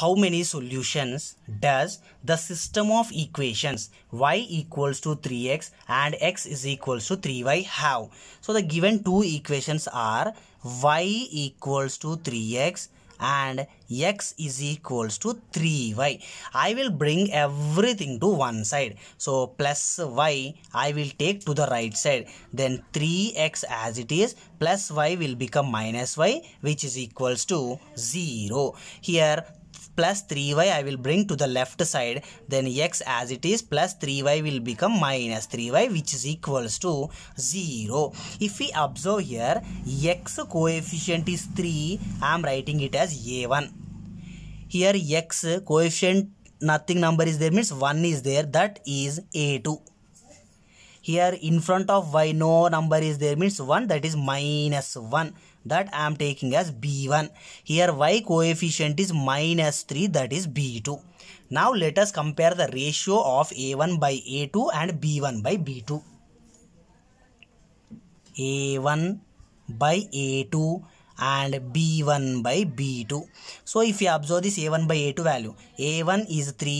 how many solutions does the system of equations y equals to 3x and x is equals to 3y have? So the given two equations are y equals to 3x and x is equals to 3y. I will bring everything to one side. So plus y I will take to the right side. Then 3x as it is plus y will become minus y which is equals to 0. Here plus 3y I will bring to the left side then x as it is plus 3y will become minus 3y which is equals to 0. If we observe here x coefficient is 3 I am writing it as a1. Here x coefficient nothing number is there means 1 is there that is a2 here in front of y no number is there means 1 that is minus 1 that I am taking as b1 here y coefficient is minus 3 that is b2 now let us compare the ratio of a1 by a2 and b1 by b2 a1 by a2 and b1 by b2 so if you observe this a1 by a2 value a1 is 3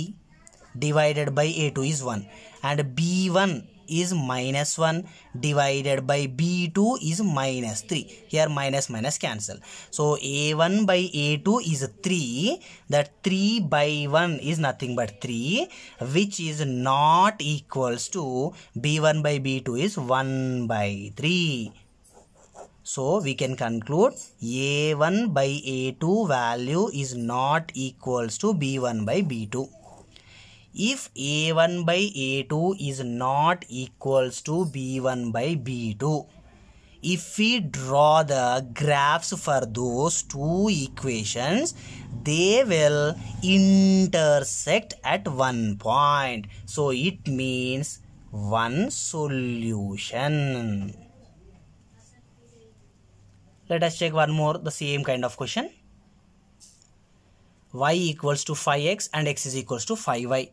divided by a2 is 1 and b1 is minus 1 divided by b2 is minus 3 here minus minus cancel so a1 by a2 is 3 that 3 by 1 is nothing but 3 which is not equals to b1 by b2 is 1 by 3 so we can conclude a1 by a2 value is not equals to b1 by b2 if a1 by a2 is not equals to b1 by b2 if we draw the graphs for those two equations they will intersect at one point so it means one solution let us check one more the same kind of question y equals to 5x and x is equals to 5y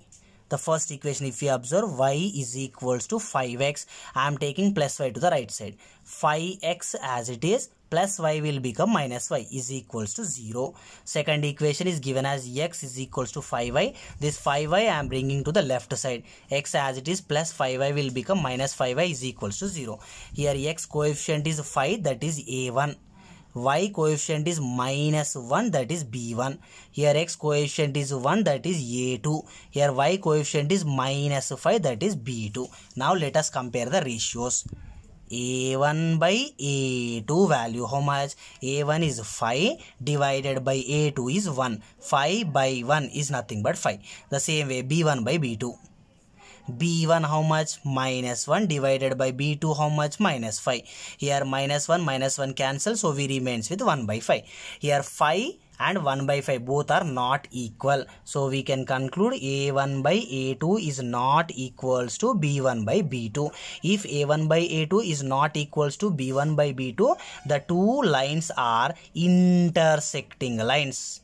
the first equation if you observe y is equals to 5x i am taking plus y to the right side 5x as it is plus y will become minus y is equals to 0. Second equation is given as x is equals to 5y. This 5y I am bringing to the left side. x as it is plus 5y will become minus 5y is equals to 0. Here x coefficient is 5 that is a1 y coefficient is minus 1 that is b1 here x coefficient is 1 that is a2 here y coefficient is minus 5 that is b2 now let us compare the ratios a1 by a2 value how much a1 is 5 divided by a2 is 1 5 by 1 is nothing but 5 the same way b1 by b2 b1 how much minus 1 divided by b2 how much minus 5 here minus 1 minus 1 cancel so we remains with 1 by 5 here 5 and 1 by 5 both are not equal so we can conclude a1 by a2 is not equals to b1 by b2 if a1 by a2 is not equals to b1 by b2 the two lines are intersecting lines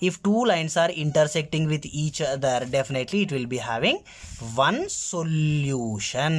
if two lines are intersecting with each other definitely it will be having one solution